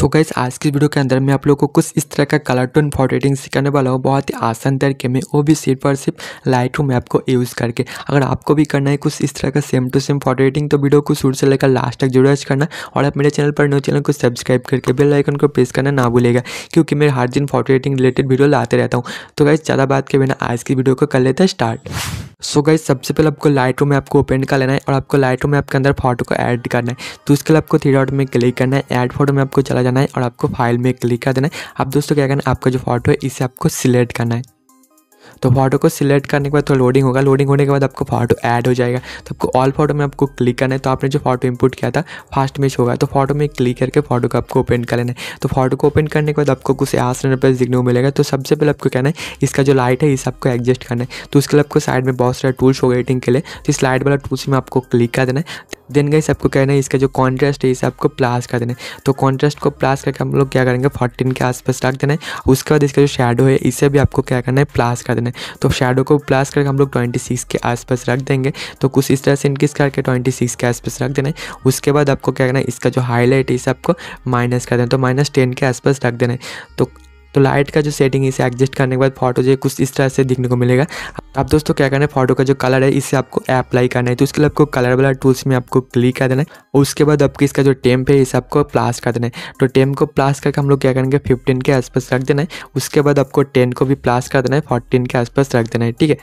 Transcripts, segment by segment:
सो so guys आज की video के अंदर मैं आप लोगों को कुछ इस तरह का कलर टोन एडिटिंग सिखाने वाला हूँ बहुत ही आसान तरीके में वो भी सिर्फ और सिर्फ लाइट रूम ऐप को यूज़ करके अगर आपको भी करना है कुछ इस तरह का सेम टू सेम एडिटिंग तो वीडियो को शुरू से लेकर लास्ट तक जरूर करना और आप मेरे चैनल पर न्यू चैनल को सब्सक्राइब करके बेल आइकन को प्रेस करना ना भूलेगा क्योंकि मैं हर दिन एडिटिंग रिलेटेड वीडियो लाते रहता हूँ तो गाइस ज़्यादा बात के बिना आज की वीडियो को कर लेते हैं स्टार्ट सो so सबसे पहले आपको लाइट में आपको ओपन कर लेना है और आपको लाइट में आपके अंदर फोटो को ऐड करना है तो उसके लिए आपको थ्री डॉट में क्लिक करना है ऐड फोटो में आपको चला जाना है और आपको फाइल में क्लिक कर देना है आप दोस्तों क्या करना है आपका जो फोटो है इसे आपको सिलेक्ट करना है तो फोटो को सिलेक्ट करने के बाद थोड़ा तो लोडिंग होगा लोडिंग होने के बाद आपको फोटो ऐड हो जाएगा तो आपको ऑल फोटो में आपको क्लिक करना है तो आपने जो फोटो इनपुट किया था फास्ट में होगा तो फोटो में क्लिक करके फोटो को आपको ओपन कर लेना है तो फोटो को ओपन करने के बाद आपको कुछ आसन पर देखने को मिलेगा तो सबसे पहले आपको कहना है इसका जो लाइट है इस आपको एडजस्ट करना है तो उसके लिए आपको साइड में बहुत सारे टूल्स होगा एडिटिंग के लिए तो इस लाइट वाला टूल्स में आपको क्लिक कर देना है देन गई आपको कहना है इसका जो कॉन्ट्रास्ट है इसे आपको प्लास कर देना है तो कॉन्ट्रास्ट को प्लास करके हम लोग क्या करेंगे फोर्टीन के आसपास रख देना है उसके बाद इसका जो शेडो है इसे भी आपको क्या करना है प्लास कर देना है तो शेडो को प्लास करके हम लोग ट्वेंटी सिक्स के आसपास रख देंगे तो कुछ इस तरह से इनक्रीज करके ट्वेंटी सिक्स के आसपास रख देना है उसके बाद आपको क्या करना है इसका जो हाईलाइट है इसे आपको माइनस कर देना है तो माइनस टेन के आसपास रख देना है तो तो लाइट का जो सेटिंग है इसे एडजस्ट करने के बाद फोटो जो है कुछ इस तरह से दिखने को मिलेगा अब दोस्तों क्या करना है फोटो का जो कलर है इसे आपको अप्लाई करना है तो उसके लिए आपको कलर वाला टूल्स में आपको क्लिक कर देना है उसके बाद आपके इसका जो टेम्प है इसे आपको प्लास कर देना है तो टेम्प को प्लास करके हम लोग क्या करेंगे फिफ्टीन के आसपास रख देना है उसके बाद आपको टेन को भी प्लास कर देना है फोर्टीन के आसपास रख देना है ठीक है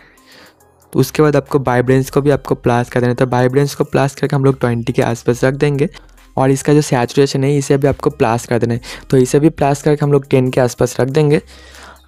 तो उसके बाद आपको वाइब्रेंस को भी आपको प्लास कर देना है तो वाइब्रेंस को प्लास करके हम लोग ट्वेंटी के आसपास रख देंगे और इसका जो सैचुरेशन है इसे भी आपको प्लास कर देना है तो इसे भी प्लास करके हम लोग टेन के आसपास रख देंगे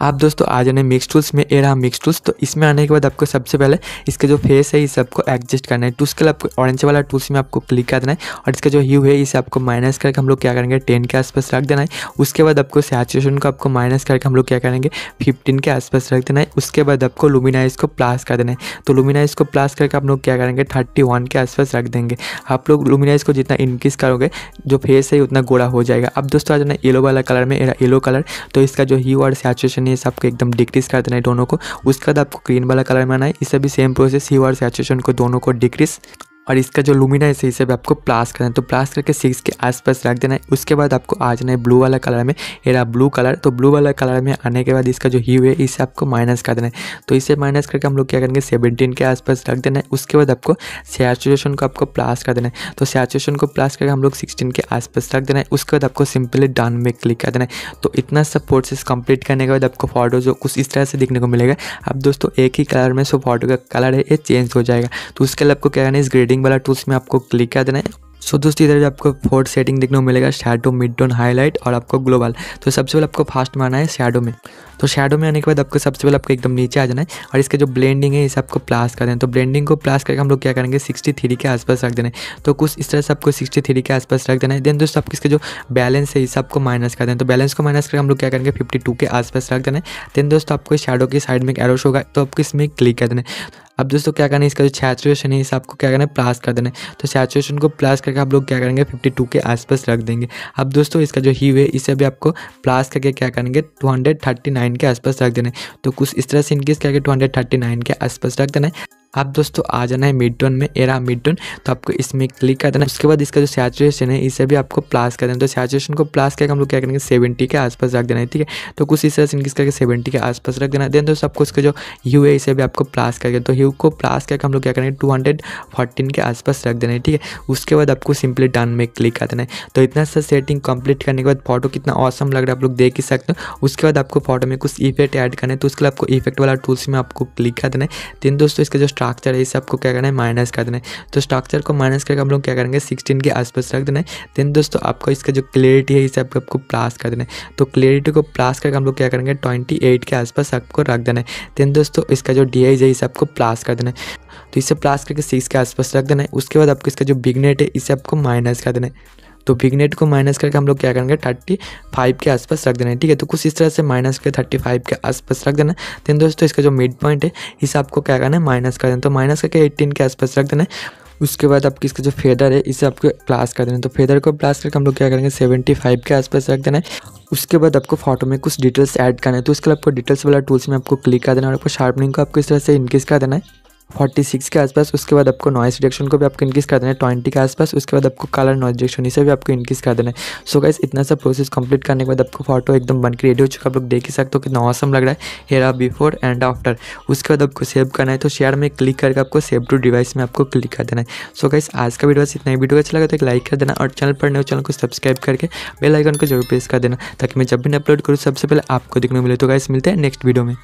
आप दोस्तों आ जाने मिक्स टूल्स में ए रहा मिक्स टूल्स तो इसमें आने के बाद आपको सबसे पहले इसके जो फेस है इस सबको एडजस्ट करना है टूल्स के लिए आपको ऑरेंज वाला टूल्स में आपको क्लिक कर देना है और इसका जो ह्यू है इसे आपको माइनस करके हम लोग क्या करेंगे टेन के आसपास रख देना है उसके बाद आपको सैचुएशन को आपको माइनस करके हम लोग क्या करेंगे फिफ्टीन के आसपास रख देना है उसके बाद आपको लुमिनाइज को प्लास कर देना है तो लुमिनाइज को प्लास करके आप लोग क्या करेंगे थर्टी वन के आसपास रख देंगे आप लोग लुमिनाइज को जितना इंक्रीज करोगे जो फेस है उतना गोड़ा हो जाएगा अब दोस्तों आ जाना येलो वाला कलर में येलो कलर तो इसका जो ह्यू और सैचुएशन करनी है एकदम डिक्रीज कर देना है दोनों को उसके बाद आपको ग्रीन वाला कलर बनाना है इससे भी सेम प्रोसेस और सैचुएशन को दोनों को डिक्रीज और इसका जो लुमिना है इसे भी आपको प्लास करना है तो प्लास करके सिक्स के आसपास रख देना है उसके बाद आपको आ जाना है ब्लू वाला कलर में एरा ब्लू कलर तो ब्लू वाला कलर में आने के बाद इसका जो ह्यू है इसे आपको माइनस कर देना है तो इसे माइनस करके हम लोग क्या करेंगे सेवनटीन के आसपास रख देना है उसके बाद आपको सैचुएशन को आपको प्लास कर देना है तो सैचुएशन को प्लास करके हम लोग सिक्सटीन के आसपास रख देना है उसके बाद आपको सिंपली डन में क्लिक कर देना है तो इतना सब प्रोसेस कंप्लीट करने के बाद आपको फोटो जो कुछ इस तरह से देखने को मिलेगा अब दोस्तों एक ही कलर में सो फोटो का कलर है ये चेंज हो जाएगा तो उसके लिए आपको क्या करना है इस ग्रेडिंग सेटिंग वाला टूल्स में आपको क्लिक कर देना है सो so, दोस्तों इधर आपको फोर्थ सेटिंग देखने को मिलेगा शैडो मिड टोन हाईलाइट और आपको ग्लोबल तो सबसे पहले आपको फास्ट में आना है शैडो में तो शैडो में आने के बाद आपको सबसे पहले आपको एकदम नीचे आ जाना है और इसके जो ब्लेंडिंग है इसे आपको प्लास कर देना तो ब्लेंडिंग को प्लास करके हम लोग क्या करेंगे सिक्सटी थ्री के आसपास रख देना है तो कुछ इस तरह से आपको सिक्सटी थ्री के आसपास रख देना है देन दोस्तों आपके इसके जो बैलेंस है इसे आपको माइनस कर देना तो बैलेंस को माइनस करके हम लोग क्या करेंगे फिफ्टी टू के आसपास रख देना है देन दोस्तों आपको शैडो के साइड में एक एरोश होगा तो आपको इसमें क्लिक कर देना है अब दोस्तों क्या करना है इसका जो सैचुएशन है इसे आपको क्या करना है प्लस कर देना है तो सैचुएशन को प्लस करके आप लोग क्या करेंगे फिफ्टी टू के आसपास रख देंगे अब दोस्तों इसका जो ही है इसे भी आपको प्लस करके क्या करेंगे टू हंड्रेड थर्टी नाइन के आसपास रख देना है तो कुछ इस तरह से इनकेस क्या टू हंड्रेड थर्टी नाइन के आसपास रख देना है आप दोस्तों आ जाना है मिड टोन में एरा मिड टोन तो आपको इसमें क्लिक कर देना उसके बाद इसका जो सैचुरेशन है इसे भी आपको प्लास कर देना तो सैचुरेशन को प्लास करके हम लोग क्या करेंगे सेवेंटी के आसपास रख देना है ठीक है तो कुछ इस तरह से इंक्रीज करके सेवेंटी के आसपास रख देना देन दोस्तों आपको उसका जो ह्यू है इसे भी आपको प्लास करके तो ह्यू को प्लास करके हम लोग क्या करेंगे टू हंड्रेड फोर्टीन के आसपास रख देना है ठीक है उसके बाद आपको सिंपली डन में क्लिक कर देना है तो इतना सा सेटिंग कंप्लीट करने के बाद फोटो कितना औसम लग रहा है आप लोग देख ही सकते हो उसके बाद आपको फोटो में कुछ इफेक्ट ऐड करना है तो उसके लिए आपको इफेक्ट वाला टूल्स में आपको क्लिक कर देना है देन दोस्तों इसका जस्ट स्ट्रक्चर है इस सबको क्या करना है माइनस कर देना है तो स्ट्रक्चर को माइनस करके हम लोग क्या करेंगे सिक्सटीन के आसपास रख देना है देन दोस्तों आपको इसका जो क्लियरिटी है इस सबको आपको प्लास कर देना है तो क्लियरिटी को प्लास करके हम लोग क्या करेंगे ट्वेंटी एट के आसपास आपको रख देना है देन दोस्तों इसका जो डी है इस सबको प्लास कर देना है तो इसे प्लास करके सिक्स के आसपास रख देना है उसके बाद आपको इसका जो बिगनेट है इसे आपको माइनस कर देना है तो फिगनेट को माइनस करके हम लोग क्या करेंगे थर्टी फाइव के आसपास रख देना है ठीक है तो कुछ इस तरह से माइनस करके थर्टी फाइव के आसपास रख देना है देन दोस्तों इसका जो मिड पॉइंट है इसे आपको क्या करना है माइनस कर देना तो माइनस करके एट्टीन के आसपास रख देना है उसके बाद आपकी इसका जो फेदर है इसे आपको प्लास कर देना तो फेदर को प्लास करके हम लोग क्या करेंगे सेवेंटी फाइव के आसपास रख देना है उसके बाद आपको फोटो में कुछ डिटेल्स ऐड करना है तो इसके लिए आपको डिटेल्स वाला टूल्स में आपको क्लिक कर देना है और आपको शार्पनिंग को आपको इस तरह से इंक्रीज कर देना है 46 सिक्स के आसपास उसके बाद आपको नॉइस रिडक्शन को भी आपको इंक्रीज़ कर देना है ट्वेंटी के आसपास उसके बाद आपको कलर नॉइस रिडक्शन इसे भी आपको इंक्रीज़ कर देना है सो so गाइस इतना सा प्रोसेस कंप्लीट करने के बाद आपको फोटो एकदम बन के रेडी हो चुका आप लोग देख ही सकते हो कितना मौसम लग रहा है हेरा बिफोर एंड आफ्टर उसके बाद आपको सेव करना है तो शेयर में क्लिक करके आपको सेव टू डिवाइस में आपको क्लिक कर देना है सो so गाइस आज का वीडियो इतना ही वीडियो अच्छा लगा तो एक लाइक कर देना और चैनल पर नए चैनल को सब्सक्राइब करके बेल आइकन को जरूर प्रेस कर देना ताकि मैं जब भी अपलोड करूँ सबसे पहले आपको देखने को मिले तो गाइस मिलते हैं नेक्स्ट वीडियो में